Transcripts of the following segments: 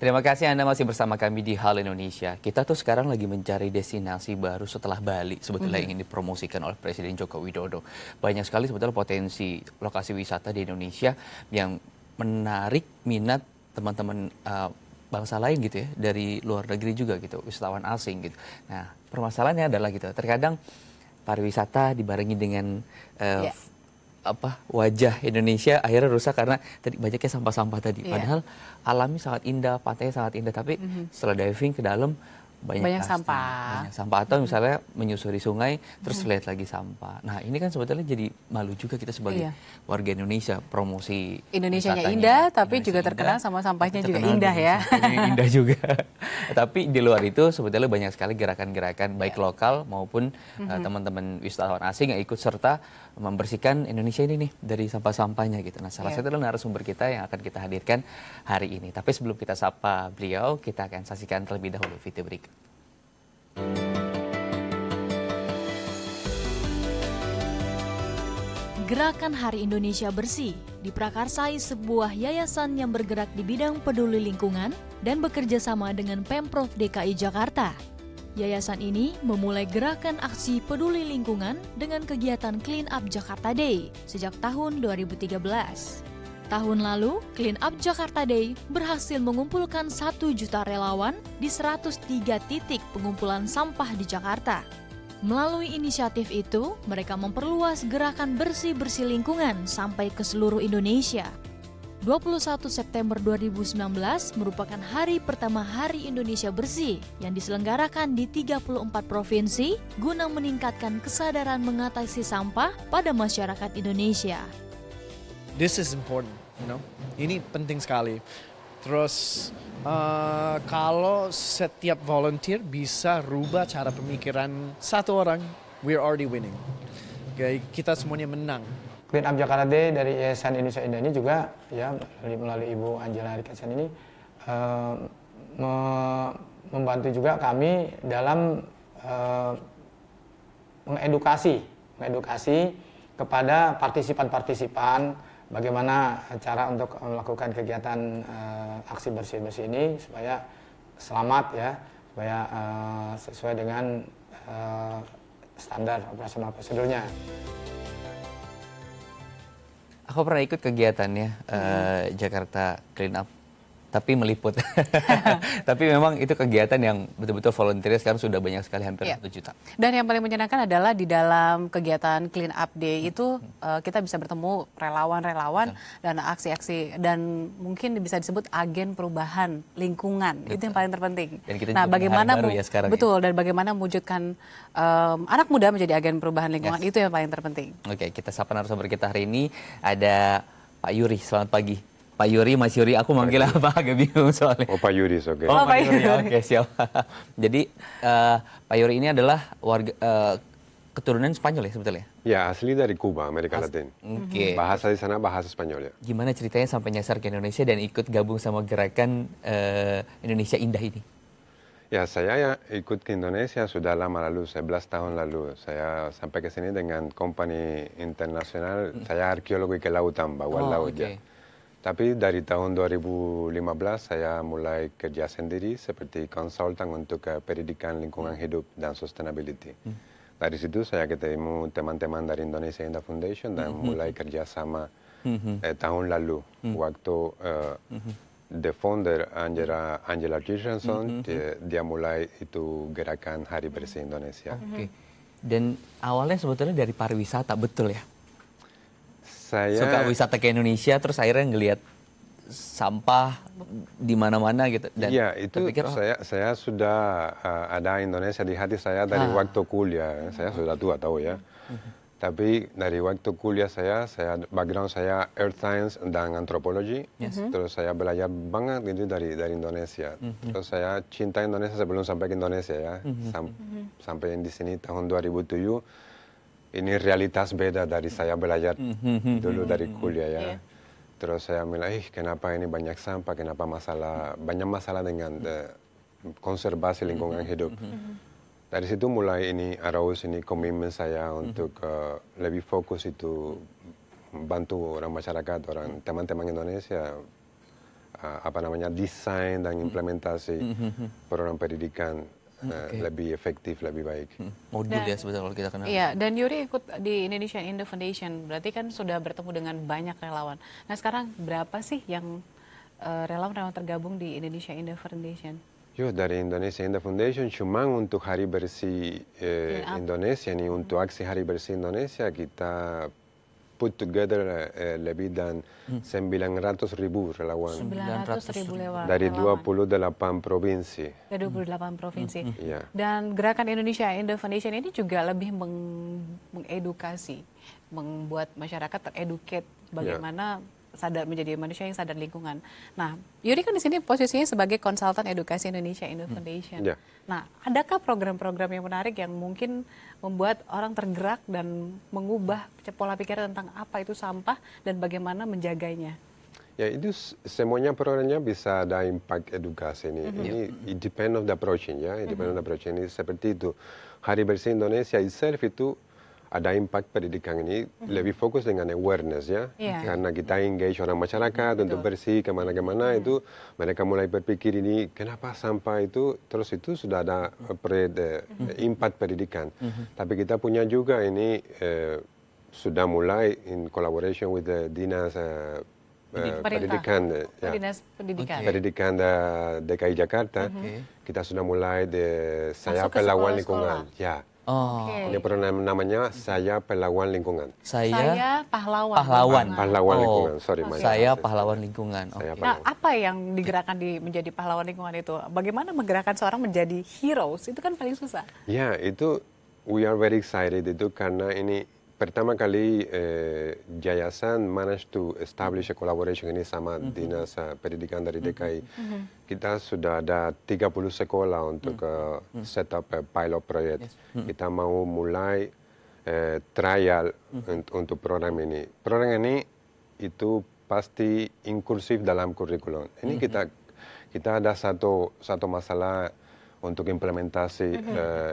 Terima kasih Anda masih bersama kami di Hal Indonesia. Kita tuh sekarang lagi mencari destinasi baru setelah Bali sebetulnya mm ingin dipromosikan oleh Presiden Joko Widodo. Banyak sekali sebetulnya potensi lokasi wisata di Indonesia yang menarik minat teman-teman uh, bangsa lain gitu ya dari luar negeri juga gitu, wisatawan asing gitu. Nah, permasalahannya adalah gitu, terkadang pariwisata dibarengi dengan uh, eh, yeah apa wajah Indonesia akhirnya rusak karena tadi banyaknya sampah-sampah tadi. Yeah. Padahal alami sangat indah, pantainya sangat indah, tapi mm -hmm. setelah diving ke dalam banyak, banyak kasta, sampah. Banyak sampah atau hmm. misalnya menyusuri sungai terus hmm. lihat lagi sampah. Nah, ini kan sebetulnya jadi malu juga kita sebagai yeah. warga Indonesia promosi Indonesia indah tapi Indonesia juga terkenal sama sampahnya juga indah ya. indah juga. Ya. Tapi di luar itu sebetulnya banyak sekali gerakan-gerakan baik yeah. lokal maupun mm-hmm. uh, teman-teman wisatawan asing yang ikut serta membersihkan Indonesia ini nih dari sampah-sampahnya gitu. Nah, salah yeah. satu adalah narasumber kita yang akan kita hadirkan hari ini. Tapi sebelum kita sapa beliau, kita akan saksikan terlebih dahulu video berikut. Gerakan Hari Indonesia Bersih diprakarsai sebuah yayasan yang bergerak di bidang peduli lingkungan dan bekerja sama dengan Pemprov DKI Jakarta. Yayasan ini memulai gerakan aksi peduli lingkungan dengan kegiatan Clean Up Jakarta Day sejak tahun 2013. Tahun lalu, Clean Up Jakarta Day berhasil mengumpulkan satu juta relawan di 103 titik pengumpulan sampah di Jakarta. Melalui inisiatif itu, mereka memperluas gerakan bersih-bersih lingkungan sampai ke seluruh Indonesia. 21 September 2019 merupakan hari pertama Hari Indonesia Bersih yang diselenggarakan di 34 provinsi guna meningkatkan kesadaran mengatasi sampah pada masyarakat Indonesia. This is important, you know. Ini penting sekali. Terus uh, kalau setiap volunteer bisa rubah cara pemikiran satu orang, we're already winning. Okay, kita semuanya menang. Clean Up Jakarta Day dari Yayasan Indonesia Indah ini juga ya melalui Ibu Angela Rikasan ini uh, me membantu juga kami dalam uh, mengedukasi, mengedukasi kepada partisipan-partisipan bagaimana cara untuk melakukan kegiatan uh, aksi bersih bersih ini supaya selamat ya supaya uh, sesuai dengan uh, standar operasional prosedurnya. Aku pernah ikut kegiatannya uh, Jakarta Clean Up tapi meliput. tapi memang itu kegiatan yang betul-betul volunteer sekarang sudah banyak sekali hampir yeah. juta. Dan yang paling menyenangkan adalah di dalam kegiatan clean up day hmm. itu hmm. uh, kita bisa bertemu relawan-relawan dan aksi-aksi dan mungkin bisa disebut agen perubahan lingkungan. Betul. Itu yang paling terpenting. Dan kita nah, bagaimana baru ya sekarang. Ya. Betul ya. dan bagaimana mewujudkan um, anak muda menjadi agen perubahan lingkungan yes. itu yang paling terpenting. Oke, okay, kita sapa narasumber kita hari ini ada Pak Yuri. Selamat pagi. Pak Yuri, Mas Yuri, aku manggil apa agak bingung soalnya. Oh Pak Yuri, oke. Okay. Oh, oh Pak Yuri, oke okay, siap. Jadi uh, Pak Yuri ini adalah warga uh, keturunan Spanyol ya sebetulnya? Ya asli dari Kuba, Amerika As Latin. Oke. Okay. Mm-hmm. Bahasa di sana bahasa Spanyol ya. Gimana ceritanya sampai nyasar ke Indonesia dan ikut gabung sama gerakan uh, Indonesia Indah ini? Ya saya ya, ikut ke Indonesia sudah lama lalu, 11 tahun lalu. Saya sampai ke sini dengan company internasional, mm. saya arkeologi ke lautan, bawah oh, laut okay. ya. Tapi dari tahun 2015 saya mulai kerja sendiri seperti konsultan untuk eh, pendidikan lingkungan hmm. hidup dan sustainability. Hmm. Dari situ saya ketemu teman-teman dari Indonesia Indah Foundation dan hmm. mulai kerja sama eh, tahun lalu waktu eh, the founder Angela Angela Richardson dia, dia mulai itu gerakan Hari Bersih Indonesia. Okay. Dan awalnya sebetulnya dari pariwisata betul ya? saya suka wisata ke Indonesia terus akhirnya ngelihat sampah di mana-mana gitu dan ya, itu terpikir, oh. saya saya sudah uh, ada Indonesia di hati saya dari ah. waktu kuliah saya ah. sudah tua tahu ya mm-hmm. tapi dari waktu kuliah saya saya background saya earth science dan anthropology yes. Mm-hmm. terus saya belajar banget gitu dari dari Indonesia hmm. terus saya cinta Indonesia sebelum sampai ke Indonesia ya hmm. Sam, mm-hmm. sampai di sini tahun 2007 ini realitas beda dari saya belajar hmm, hmm, hmm, dulu dari kuliah ya. Iya. Terus saya bilang, ih kenapa ini banyak sampah, kenapa masalah banyak masalah dengan the, eh, konservasi lingkungan hidup. Dari situ mulai ini arus ini komitmen saya untuk uh, lebih fokus itu bantu orang masyarakat, orang teman-teman Indonesia uh, apa namanya desain dan implementasi program pendidikan Eh, okay. lebih efektif, lebih baik. Hmm. Modul dan, ya sebetulnya kalau kita kenal. Iya, dan Yuri ikut di Indonesian Indo Foundation, berarti kan sudah bertemu dengan banyak relawan. Nah sekarang berapa sih yang relawan eh, relawan-relawan tergabung di Indonesia Indo Foundation? Yo, dari Indonesia Indo Foundation cuma untuk Hari Bersih eh, iya. Indonesia nih, untuk aksi Hari Bersih Indonesia kita put together uh, eh, lebih dan mm. sembilan ratus ribu relawan. ratus ribu puluh Dari delapan provinsi. Dari delapan provinsi. Hmm. Yeah. Dan Gerakan Indonesia the Foundation ini juga lebih meng mengedukasi, membuat masyarakat tereduket iya. bagaimana yeah sadar menjadi manusia yang sadar lingkungan. Nah, Yuri kan di sini posisinya sebagai konsultan edukasi Indonesia Indo Foundation. Hmm. Yeah. Nah, adakah program-program yang menarik yang mungkin membuat orang tergerak dan mengubah pola pikir tentang apa itu sampah dan bagaimana menjaganya? Ya itu semuanya programnya bisa ada impact edukasi ini. Mm -hmm. Ini it depend of the approaching ya, yeah. depend mm on the approaching mhm. ini seperti itu. Hari Bersih Indonesia itself itu ada impact pendidikan ini mm-hmm. lebih fokus dengan awareness ya, yeah. karena kita engage orang masyarakat mm-hmm. untuk bersih kemana-kemana mm-hmm. itu mereka mulai berpikir ini kenapa sampah itu terus itu sudah ada eh, pred mm-hmm. Eh, impact pendidikan, mm-hmm. tapi kita punya juga ini eh, sudah mulai in collaboration with the dinas eh, eh pendidikan, ya. Oh, pendidikan pendidikan. Okay. Pendidikan DKI Jakarta, okay. Mhm. kita sudah mulai de, saya Masuk pelawan sekolah lingkungan, ya. Oh. Okay. Ini pernah namanya saya pahlawan lingkungan. Saya, saya pahlawan. Pahlawan. Pahlawan oh. lingkungan. Sorry, okay. Saya pahlawan lingkungan. Okay. Nah, apa yang digerakkan di menjadi pahlawan lingkungan itu? Bagaimana menggerakkan seorang menjadi heroes? Itu kan paling susah. Ya, itu we are very excited itu karena ini Pertama kali eh, Yayasan manage to establish a collaboration ini sama mm -hmm. dinas uh, pendidikan dari mhm. DKI. Mm -hmm. Kita sudah ada 30 sekolah untuk mm eh, -hmm. uh, setup uh, pilot project. Yes. Mm -hmm. Kita mau mulai uh, trial mm -hmm. untuk program ini. Program ini itu pasti inklusif dalam kurikulum. Ini mm -hmm. kita kita ada satu satu masalah untuk implementasi mm -hmm. uh,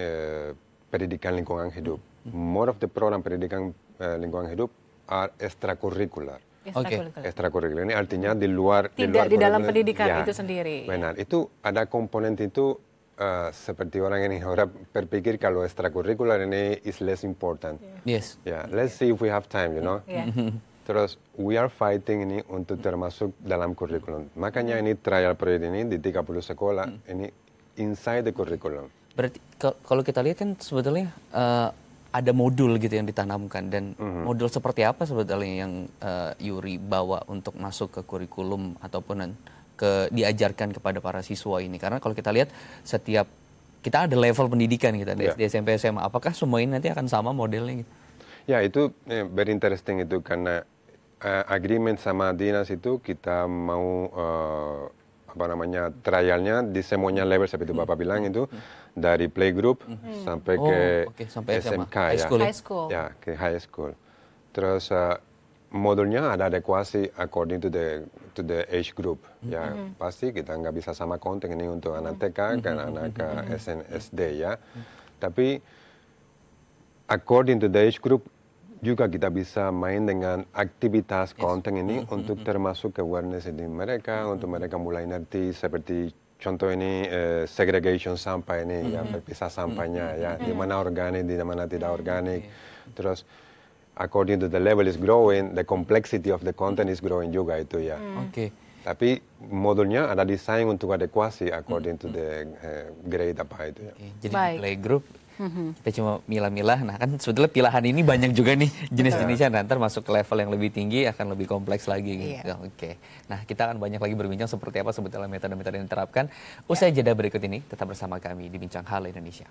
uh, pendidikan lingkungan hidup. Mm -hmm more of the program pendidikan uh, eh, lingkungan hidup are extracurricular. Oke. Okay. Extracurricular ini artinya di luar tidak di, luar di dalam pendidikan ya, itu sendiri. Benar, itu ada komponen itu uh, seperti orang ini orang berpikir kalau extracurricular ini is less important. Yeah. Yes. yeah, let's see if we have time, you know. Yeah. Mm-hmm. Terus we are fighting ini untuk termasuk dalam kurikulum. Makanya ini trial project ini di 30 sekolah mm. ini inside the kurikulum. Berarti kalau kita lihat kan sebetulnya uh, ada modul gitu yang ditanamkan dan mm-hmm. modul seperti apa sebetulnya yang uh, Yuri bawa untuk masuk ke kurikulum ataupun ke diajarkan kepada para siswa ini karena kalau kita lihat setiap kita ada level pendidikan kita gitu, yeah. di ya. SMP SMA apakah semua ini nanti akan sama modelnya gitu? Ya itu eh, very interesting itu karena uh, agreement sama dinas itu kita mau uh, apa namanya trialnya di semuanya level seperti itu bapak bilang itu dari playgroup hmm. sampai oh, ke okay, sampai SMK ya. high ya high school ya ke high school terus uh, modulnya ada adekuasi according to the to the age group ya -hmm. pasti kita nggak bisa sama konten ini untuk anak TK mm -hmm. kan mm-hmm. anak ke mm-hmm. SNSD ya -hmm. tapi according to the age group juga kita bisa main dengan aktivitas konten ini mm -hmm. untuk mm-hmm. termasuk awareness di mereka, mm -hmm. untuk mm-hmm. mereka mulai ngerti seperti contoh ini eh, segregation sampah ini mm -hmm. ya mm-hmm. berpisah sampahnya mm -hmm. ya di mana organik di mana tidak organik. Mm -hmm. Terus according to the level is growing, the complexity of the content is growing juga itu ya. Mm. Oke. Okay. Tapi modulnya ada desain untuk adekuasi according to the uh, grade apa itu ya. Okay. Jadi Baik. playgroup Hmm. Kita cuma milah-milah. Nah kan sebetulnya pilihan ini banyak juga nih jenis-jenisnya. nanti masuk ke level yang lebih tinggi akan lebih kompleks lagi. Iya. Gitu. Oke. Okay. Nah kita akan banyak lagi berbincang seperti apa sebetulnya metode-metode yang diterapkan. Ya. Usai yeah. jeda berikut ini tetap bersama kami di Bincang Hal Indonesia.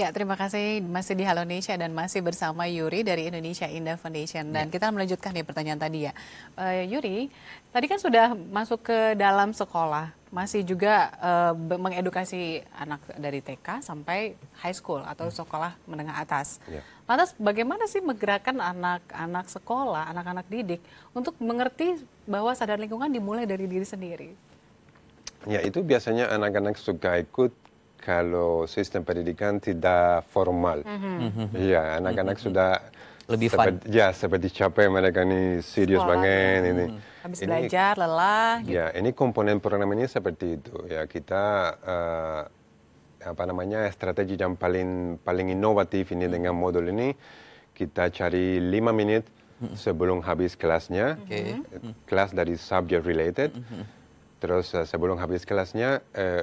Ya, terima kasih masih di Halo Indonesia dan masih bersama Yuri dari Indonesia Indah Foundation. Dan ya. kita melanjutkan nih pertanyaan tadi ya. Uh, Yuri, tadi kan sudah masuk ke dalam sekolah, masih juga uh, mengedukasi anak dari TK sampai high school atau hmm. sekolah menengah atas. Ya. Lantas bagaimana sih menggerakkan anak-anak sekolah, anak-anak didik untuk mengerti bahwa sadar lingkungan dimulai dari diri sendiri? Ya, itu biasanya anak-anak suka ikut kalau sistem pendidikan tidak formal. Mm-hmm. Ya, anak-anak mm-hmm. sudah lebih seperti, Ya, seperti capek mereka ini serius banget ini. Hmm. Habis ini, belajar lelah. Gitu. Ya, ini komponen program ini seperti itu. Ya, kita uh, apa namanya strategi yang paling paling inovatif ini mm-hmm. dengan modul ini kita cari lima menit mm-hmm. sebelum habis kelasnya, okay. kelas dari subject related. Mm-hmm. Terus eh, sebelum habis kelasnya uh,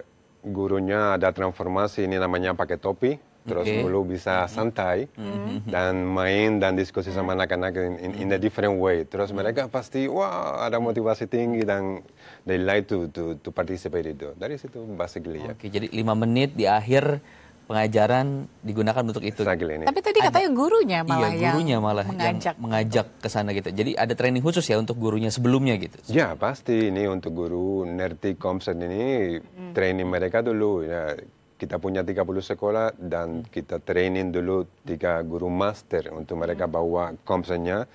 gurunya ada transformasi ini namanya pakai topi terus okay. dulu bisa mm-hmm. santai mm -hmm. dan main dan diskusi sama mm-hmm. anak-anak in, in, in a mm-hmm. different way. Terus mereka pasti wah wow, ada motivasi tinggi dan they like to to to participate itu. Dari situ basically okay, ya. Oke, jadi lima menit di akhir pengajaran digunakan untuk itu. Ini. Tapi tadi katanya iya, gurunya malah iya, gurunya malah mengajak. yang gitu. mengajak ke sana gitu. Jadi ada training khusus ya untuk gurunya sebelumnya gitu. Ya pasti ini untuk guru Nerti Komsen ini hmm. training mereka dulu ya. Kita punya 30 sekolah dan hmm. kita training dulu tiga guru master untuk mereka hmm. bawa Komsennya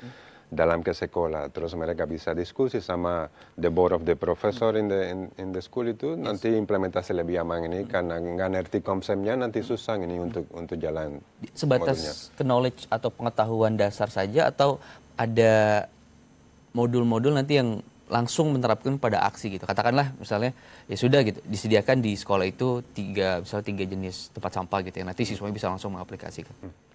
dalam ke sekolah. Terus mereka bisa diskusi sama the board of the professor in the in, in the school itu yes. nanti implementasi lebih aman ini karena nggak ngerti konsepnya nanti susah ini untuk untuk jalan. Sebatas modulnya. knowledge atau pengetahuan dasar saja atau ada modul-modul nanti yang langsung menerapkan pada aksi gitu. Katakanlah misalnya ya sudah gitu disediakan di sekolah itu tiga misalnya tiga jenis tempat sampah gitu ya nanti siswanya bisa langsung mengaplikasikan. Hmm.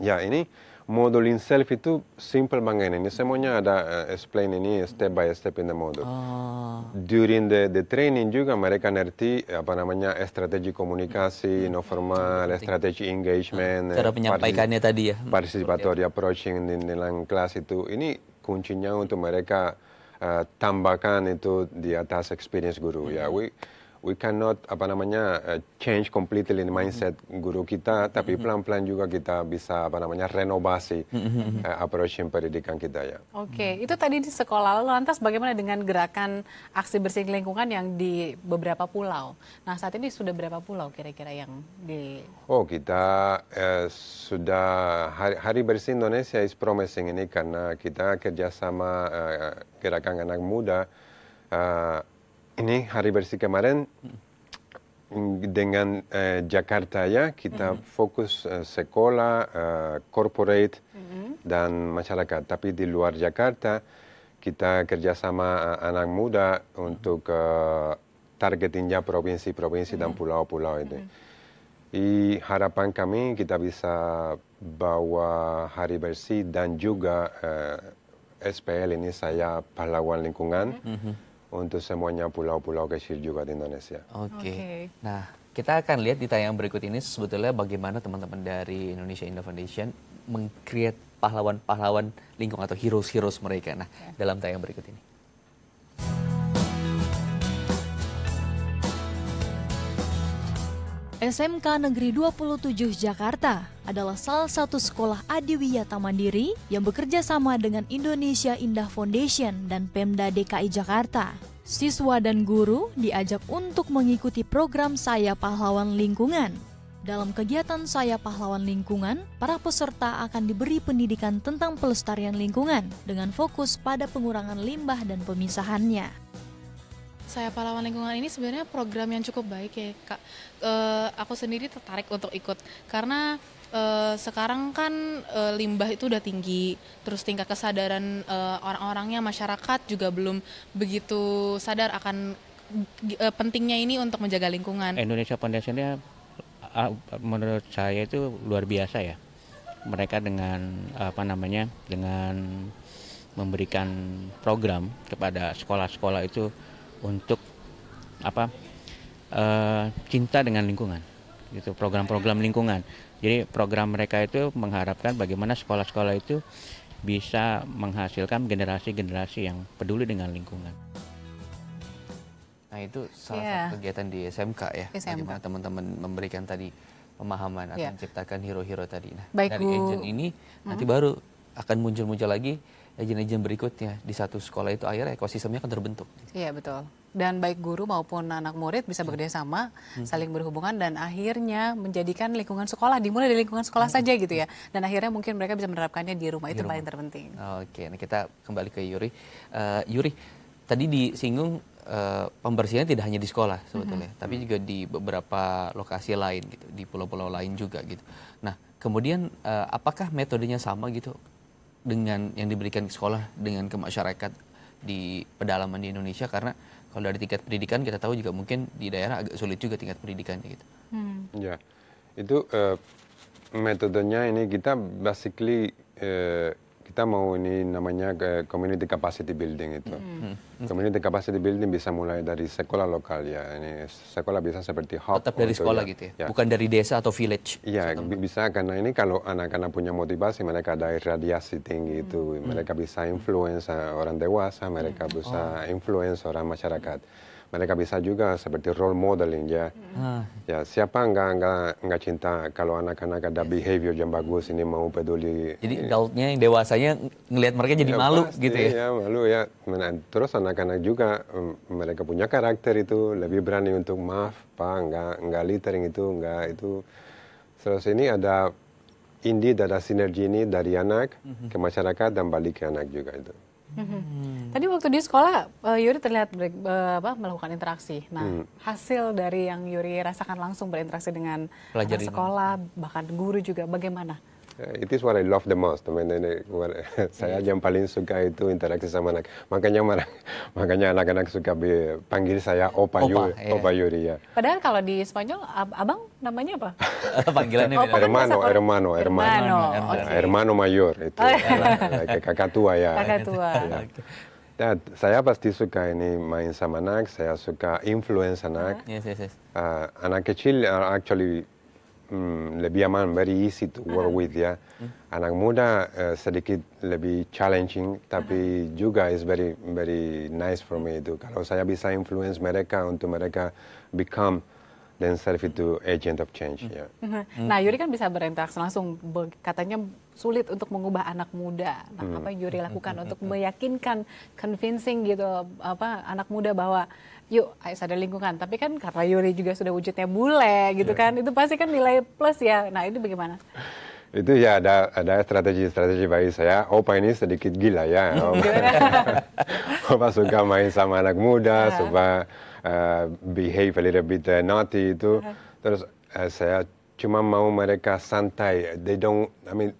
Ya, ini modul in self itu simple banget ini. Semuanya ada uh, explain ini step by step in the modul. Oh. During the, the training juga mereka ngerti eh, apa namanya strategi komunikasi hmm. no formal, hmm. strategi engagement. Cara penyampaikannya eh, particip tadi ya. Hmm, participatory approaching di dalam kelas itu. Ini kuncinya untuk mereka uh, tambahkan itu di atas experience guru ya, hmm. ya. We, we cannot apa namanya uh, change completely the mindset guru kita tapi mm-hmm. pelan-pelan juga kita bisa apa namanya renovasi uh, approach pendidikan kita ya. Oke, okay. itu tadi di sekolah lalu lantas bagaimana dengan gerakan aksi bersih lingkungan yang di beberapa pulau. Nah, saat ini sudah berapa pulau kira-kira yang di Oh, kita uh, sudah hari, hari bersih Indonesia is promising ini karena kita kerjasama uh, gerakan anak muda uh, ini hari bersih kemarin hmm. dengan eh, Jakarta ya kita -hmm. fokus eh, sekolah, uh, corporate -hmm. dan masyarakat. Tapi di luar Jakarta kita kerjasama uh, anak muda untuk uh, eh, targetinnya provinsi-provinsi -hmm. dan pulau-pulau ini. Mm -hmm. I harapan kami kita bisa bawa hari bersih dan juga uh, SPL ini saya pahlawan lingkungan. Mm -hmm, hmm untuk semuanya pulau-pulau kecil juga di Indonesia. Oke. Okay. Nah, kita akan lihat di tayangan berikut ini sebetulnya bagaimana teman-teman dari Indonesia Indo Foundation mengcreate pahlawan-pahlawan lingkungan atau heroes-heroes mereka. Nah, yeah. dalam tayangan berikut ini. SMK Negeri 27 Jakarta adalah salah satu sekolah adiwiyata mandiri yang bekerja sama dengan Indonesia Indah Foundation dan Pemda DKI Jakarta. Siswa dan guru diajak untuk mengikuti program Saya Pahlawan Lingkungan. Dalam kegiatan Saya Pahlawan Lingkungan, para peserta akan diberi pendidikan tentang pelestarian lingkungan dengan fokus pada pengurangan limbah dan pemisahannya. Saya Pahlawan Lingkungan ini sebenarnya program yang cukup baik ya Kak. E, aku sendiri tertarik untuk ikut karena e, sekarang kan e, limbah itu udah tinggi, terus tingkat kesadaran e, orang-orangnya masyarakat juga belum begitu sadar akan e, pentingnya ini untuk menjaga lingkungan. Indonesia Foundationnya ah, menurut saya itu luar biasa ya. Mereka dengan apa namanya dengan memberikan program kepada sekolah-sekolah itu untuk apa uh, cinta dengan lingkungan gitu program-program lingkungan jadi program mereka itu mengharapkan bagaimana sekolah-sekolah itu bisa menghasilkan generasi-generasi yang peduli dengan lingkungan nah itu salah yeah. satu kegiatan di SMK ya SMK. bagaimana teman-teman memberikan tadi pemahaman atau yeah. menciptakan hero-hero tadi nah Baik, dari agent ini mm -hmm. nanti mm-hmm. baru akan muncul-muncul lagi legend-legend berikutnya di satu sekolah itu akhirnya ekosistemnya akan terbentuk. Iya betul. Dan baik guru maupun anak murid bisa bekerja sama, hmm. saling berhubungan dan akhirnya menjadikan lingkungan sekolah dimulai dari lingkungan sekolah hmm. saja gitu ya. Dan akhirnya mungkin mereka bisa menerapkannya di rumah di itu rumah. paling terpenting. Oke, nah kita kembali ke Yuri. Uh, Yuri, tadi disinggung uh, eh, pembersihan tidak hanya di sekolah hmm. sebetulnya, -hmm. tapi juga di beberapa lokasi lain gitu, di pulau-pulau lain juga gitu. Nah, kemudian eh, apakah metodenya sama gitu dengan yang diberikan ke sekolah dengan ke masyarakat di pedalaman di Indonesia karena kalau dari tingkat pendidikan kita tahu juga mungkin di daerah agak sulit juga tingkat pendidikannya gitu. Hmm. Ya, itu uh, metodenya ini kita basically uh, kita mau ini namanya eh, community capacity building itu. Mm. Community capacity building bisa mulai dari sekolah lokal ya. Ini sekolah bisa seperti hub. Tetap dari untuk, sekolah ya, gitu ya? ya. Bukan dari desa atau village. Iya, bisa karena ini kalau anak-anak punya motivasi mereka ada radiasi tinggi itu. Mm. Mereka bisa influence eh, orang dewasa, mereka mm. bisa oh. influence orang masyarakat mereka bisa juga seperti role modeling ya. Hmm. Ya siapa enggak enggak enggak cinta kalau anak-anak ada behavior yang bagus ini mau peduli. Jadi adultnya yang dewasanya ngelihat mereka jadi ya, malu pasti, gitu ya. ya malu ya. Terus anak-anak juga mereka punya karakter itu lebih berani untuk maaf pak enggak enggak littering itu enggak itu. Terus ini ada Indi ada sinergi ini dari anak ke mhm. masyarakat dan balik ke anak juga itu. Mm-hmm. Hmm. Tadi waktu di sekolah eh, Yuri terlihat ber, apa, melakukan interaksi. Nah, hmm. hasil dari yang Yuri rasakan langsung berinteraksi dengan Pelajar sekolah, bahkan guru juga, bagaimana? it is what I love the most. saya yang paling suka itu interaksi sama anak. Makanya makanya anak-anak suka panggil saya Opa, Opa Yuri. Yeah. Opa Yuri ya. Padahal kalau di Spanyol abang namanya apa? Panggilannya Opa kan hermano, kan hermano, hermano, hermano, Okay. Hermano mayor itu. Oh, iya. kakak tua ya. Kakak tua. Ya. Ya, saya pasti suka ini main sama anak, saya suka influence anak. Yes, yes, yes. Uh, anak kecil ah, actually Hmm, lebih aman, very easy to work uh-huh. with ya. Mm -hmm. Anak muda uh, sedikit lebih challenging, tapi uh-huh. juga is very very nice for me itu. Kalau saya bisa influence mereka untuk mereka become serve itu agent of change hmm. ya. Hmm. Nah Yuri kan bisa berinteraksi langsung, katanya sulit untuk mengubah anak muda. Nah apa yang Yuri lakukan untuk meyakinkan, convincing gitu apa anak muda bahwa yuk ayo sadar lingkungan tapi kan karena Yuri juga sudah wujudnya bule gitu yeah. kan itu pasti kan nilai plus ya nah itu bagaimana itu ya ada ada strategi-strategi bagi saya. Opa ini sedikit gila ya. Opa, Opa suka main sama anak muda, uh -huh. suka uh, behave a little bit eh, naughty itu. Uh -huh. Terus uh, saya cuma mau mereka santai. They don't, I mean,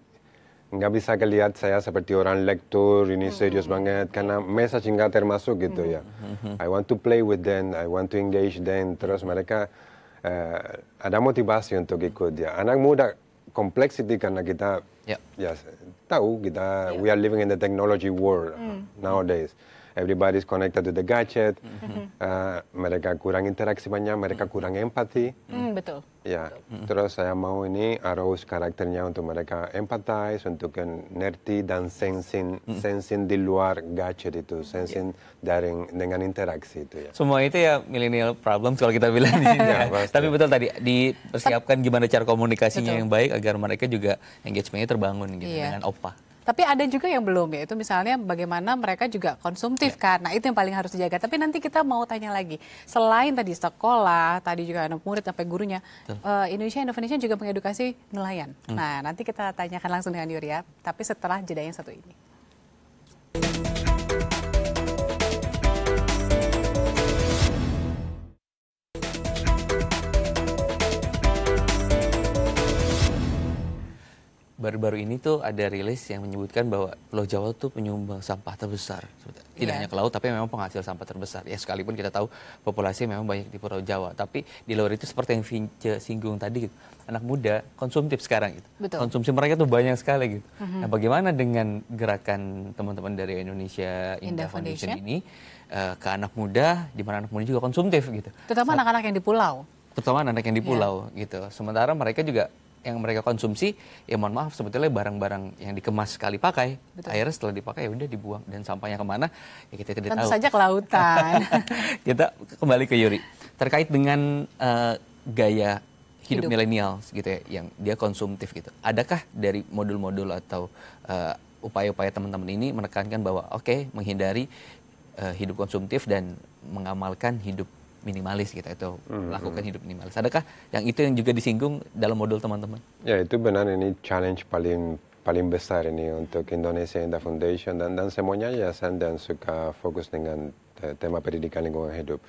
nggak bisa kelihatan saya seperti orang lektor ini serius hmm. banget karena mesa singgah termasuk gitu hmm. ya. Hmm. I want to play with them, I want to engage them. Terus mereka uh, ada motivasi untuk ikut ya. Anak muda complexity karena kita yeah. ya tahu kita yeah. we are living in the technology world mm. nowadays everybody is connected to the gadget, mm -hmm. uh, mereka kurang interaksi banyak, mereka mm-hmm. kurang empati. Mm-hmm. Mm, betul. Ya, betul. Mm terus saya mau ini arus karakternya untuk mereka empathize, untuk ngerti dan sensing, mm sensing di luar gadget itu, sensing yeah. dari dengan interaksi itu ya. Semua itu ya millennial problem kalau kita bilang. di sini. ya, ya Tapi betul tadi dipersiapkan gimana cara komunikasinya betul. yang baik agar mereka juga engagementnya terbangun gitu yeah. dengan opa. Tapi ada juga yang belum ya, itu misalnya bagaimana mereka juga konsumtif yeah. kan. Nah, itu yang paling harus dijaga. Tapi nanti kita mau tanya lagi. Selain tadi sekolah, tadi juga anak murid sampai gurunya, uh, Indonesia Indonesia juga mengedukasi nelayan. Hmm. Nah, nanti kita tanyakan langsung dengan Yuria, Tapi setelah jeda yang satu ini. baru-baru ini tuh ada rilis yang menyebutkan bahwa Pulau Jawa tuh penyumbang sampah terbesar. Tidak yeah. hanya ke laut, tapi memang penghasil sampah terbesar. Ya sekalipun kita tahu populasi memang banyak di Pulau Jawa, tapi di luar itu seperti yang Vince singgung tadi, gitu. anak muda konsumtif sekarang gitu. Konsumsi mereka tuh banyak sekali gitu. Mm-hmm. Nah bagaimana dengan gerakan teman-teman dari Indonesia Indah, Foundation, Foundation ini uh, ke anak muda, di mana anak muda juga konsumtif gitu. Terutama anak-anak yang di pulau. Terutama anak-anak yang di iya. pulau yeah. gitu. Sementara mereka juga yang mereka konsumsi ya mohon maaf sebetulnya barang-barang yang dikemas sekali pakai Betul. akhirnya setelah dipakai ya udah dibuang dan sampahnya kemana ya kita tidak Tentu tahu. saja ke lautan. kita kembali ke Yuri terkait dengan uh, gaya hidup, hidup. milenial gitu ya yang dia konsumtif gitu. Adakah dari modul-modul atau uh, upaya-upaya teman-teman ini menekankan bahwa oke okay, menghindari uh, hidup konsumtif dan mengamalkan hidup minimalis kita itu hmm, lakukan hmm. hidup minimalis. Adakah yang itu yang juga disinggung dalam modul teman-teman? Ya itu benar ini challenge paling paling besar ini untuk Indonesia Indah Foundation dan dan semuanya yayasan dan suka fokus dengan tema pendidikan lingkungan hidup.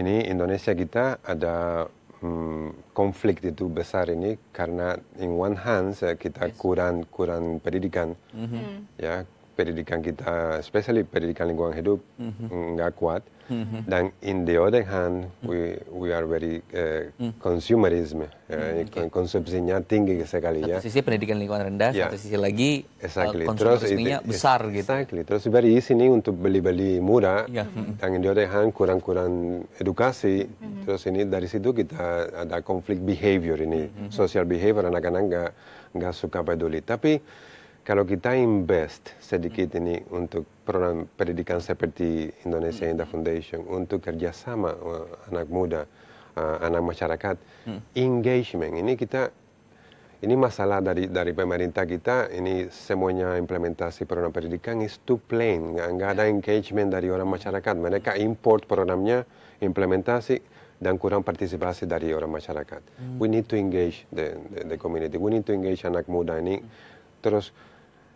Ini Indonesia kita ada hmm, konflik itu besar ini karena in one hand eh, kita kurang kurang pendidikan mm -hmm. ya pendidikan kita, especially pendidikan lingkungan hidup mm-hmm. nggak kuat. Mm-hmm. Dan in the other hand, mm-hmm. we we are very uh, mm consumerism, eh, mm-hmm. ya, okay. konsumsinya tinggi sekali satu ya. Satu sisi pendidikan lingkungan rendah, yeah. satu sisi lagi eh, exactly. uh, besar exactly. gitu. Exactly. Terus very easy nih untuk beli-beli murah, yeah. mm-hmm. dan in the other hand kurang-kurang edukasi. Mm-hmm. Terus ini dari situ kita ada konflik behavior ini, mm-hmm. social behavior anak-anak nggak nggak suka peduli. Tapi kalau kita invest sedikit hmm. ini untuk program pendidikan seperti Indonesia hmm. Indah Foundation untuk kerjasama eh, anak muda, uh, anak masyarakat, hmm. engagement ini kita ini masalah dari dari pemerintah kita ini semuanya implementasi program pendidikan is too plain nggak, nggak ada hmm. engagement dari orang masyarakat mereka import programnya implementasi dan kurang partisipasi dari orang masyarakat hmm. we need to engage the, the the community we need to engage anak muda ini hmm. terus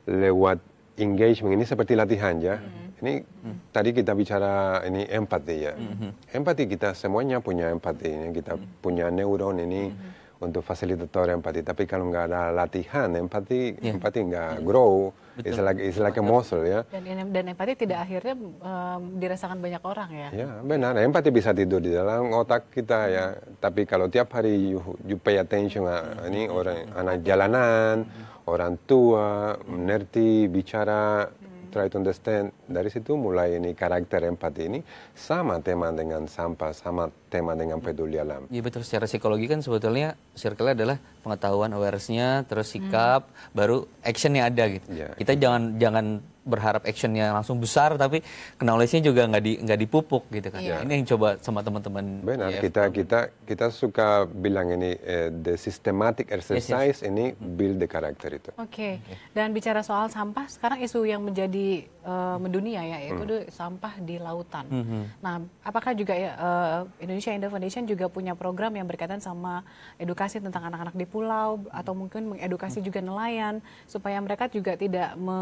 lewat engagement ini seperti latihan ya. Mm-hmm. Ini mm-hmm. tadi kita bicara ini empati ya. Mm-hmm. Empati kita semuanya punya empati ini kita mm-hmm. punya neuron ini mm-hmm. untuk fasilitator empati. Tapi kalau nggak ada latihan empati yeah. empati nggak yeah. Mm-hmm. grow. Betul. It's like it's muscle ya. Dan, dan empati tidak akhirnya um, dirasakan banyak orang ya. Ya benar. Empati bisa tidur di dalam otak kita ya. Mm-hmm. Tapi kalau tiap hari you, you pay attention ah, mm-hmm. ini orang mm-hmm. anak jalanan. Mm-hmm orang tua, mengerti, bicara, try to understand. Dari situ mulai ini karakter empati ini sama tema dengan sampah, sama tema dengan peduli alam. Iya betul, secara psikologi kan sebetulnya circle adalah pengetahuan awareness-nya, terus sikap, hmm. baru action-nya ada gitu. Ya, Kita ya. jangan jangan berharap actionnya langsung besar tapi knowledge-nya juga nggak di nggak dipupuk gitu kan. Yeah. Ini yang coba sama teman-teman. Benar, IF. kita kita kita suka bilang ini uh, the systematic exercise yes, yes. ini build the character itu. Oke. Dan bicara soal sampah sekarang isu yang menjadi uh, mendunia ya yaitu hmm. sampah di lautan. Hmm. hmm. Nah, apakah juga uh, Indonesia Indo Foundation juga punya program yang berkaitan sama edukasi tentang anak-anak di pulau atau mungkin mengedukasi juga nelayan supaya mereka juga tidak me,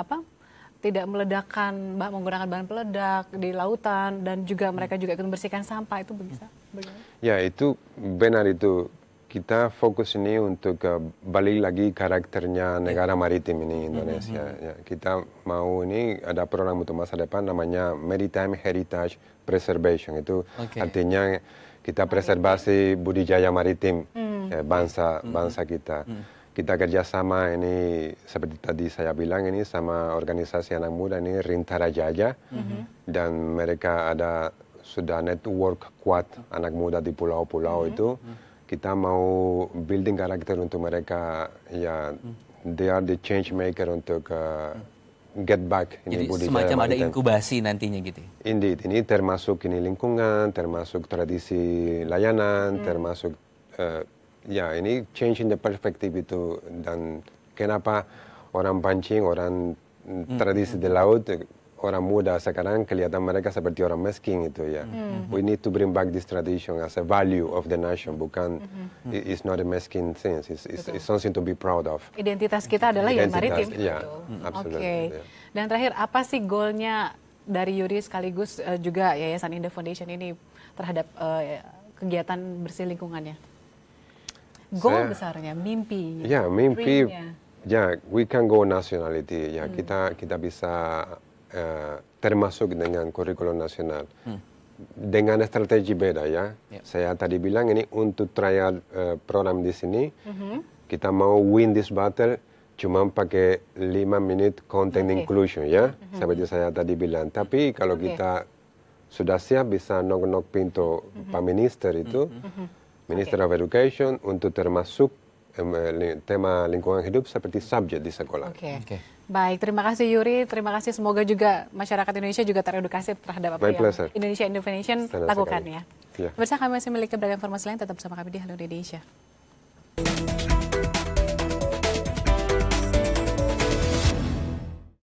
apa tidak meledakkan menggunakan bahan peledak di lautan dan juga mereka juga ikut membersihkan sampah itu bisa Ya itu benar itu kita fokus ini untuk uh, balik lagi karakternya iya. negara maritim ini Indonesia. Mm -hmm. ya, kita mau ini ada program untuk masa depan namanya Maritime Heritage Preservation itu okay. artinya kita preservasi budidaya maritim mm. ya, bangsa mm-hmm. bangsa kita. Mm kita kerjasama ini seperti tadi saya bilang ini sama organisasi anak muda ini Rintara Jaya mm -hmm. dan mereka ada sudah network kuat anak muda di pulau-pulau mm -hmm. itu mhm. kita mau building karakter untuk mereka ya mm -hmm. they are the change maker untuk uh, get back ini Jadi semacam ada inkubasi nantinya gitu. Ya? Indeed ini termasuk ini lingkungan termasuk tradisi layanan mm -hmm. termasuk uh, ya ini change in the perspective itu dan kenapa orang pancing orang hmm. tradisi di laut orang muda sekarang kelihatan mereka seperti orang miskin itu ya. Hmm. Hmm. We need to bring back this tradition as a value of the nation, bukan hmm it's not a miskin thing, it's, it's, it's something to be proud of. Identitas kita adalah yang maritim. Ya, gitu. hmm absolutely. Okay. Ya. Dan terakhir, apa sih goalnya dari Yuri sekaligus uh, juga Yayasan Indah Foundation ini terhadap uh, kegiatan bersih lingkungannya? goal saya, besarnya, mimpi. Ya, yeah, mimpi. Ya, yeah, we can go nationality. Ya, yeah, hmm. kita kita bisa uh, termasuk dengan kurikulum nasional. Hmm. Dengan strategi beda ya. Yeah. Saya tadi bilang ini untuk trial uh, program di sini. Mm -hmm. Kita mau win this battle cuma pakai lima menit content okay. inclusion ya. Mm -hmm. Seperti saya tadi bilang. Tapi kalau okay. kita sudah siap bisa nongkrong knock pintu mm -hmm. Pak Minister itu. Mm -hmm Minister okay. of Education untuk termasuk um, tema lingkungan hidup seperti subjek di sekolah. Oke. Okay. Okay. Baik, terima kasih Yuri. Terima kasih semoga juga masyarakat Indonesia juga teredukasi terhadap apa My yang pleasure. Indonesia Innovation lakukan ya. Yeah. Iya. Bersama kami masih memiliki beragam informasi lain tetap bersama kami di Halo Indonesia.